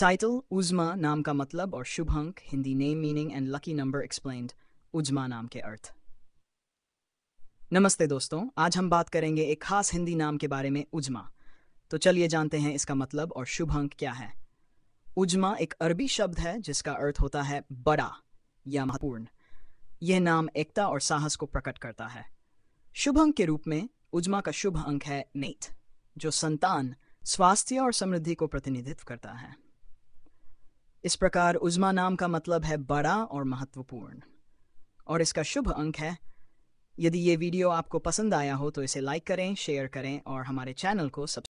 Title Uzma नाम का मतलब और शुभ अंक Hindi name meaning and lucky number explained Uzma नाम के अर्थ नमस्ते दोस्तों आज हम बात करेंगे एक खास हिंदी नाम के बारे में उज्मा तो चलिए जानते हैं इसका मतलब और शुभ अंक क्या है उज्मा एक अरबी शब्द है जिसका अर्थ होता है बड़ा या महत्वपूर्ण यह नाम एकता और साहस को प्रकट करता है शुभ अंक के रूप में उज्मा का शुभ अंक है नेत जो संतान स्वास्थ्य और समृद्धि को प्रतिनिधित्व करता है इस प्रकार उज़्मा नाम का मतलब है बड़ा और महत्वपूर्ण और इसका शुभ अंक है यदि ये वीडियो आपको पसंद आया हो तो इसे लाइक करें शेयर करें और हमारे चैनल को सब्सक्राइब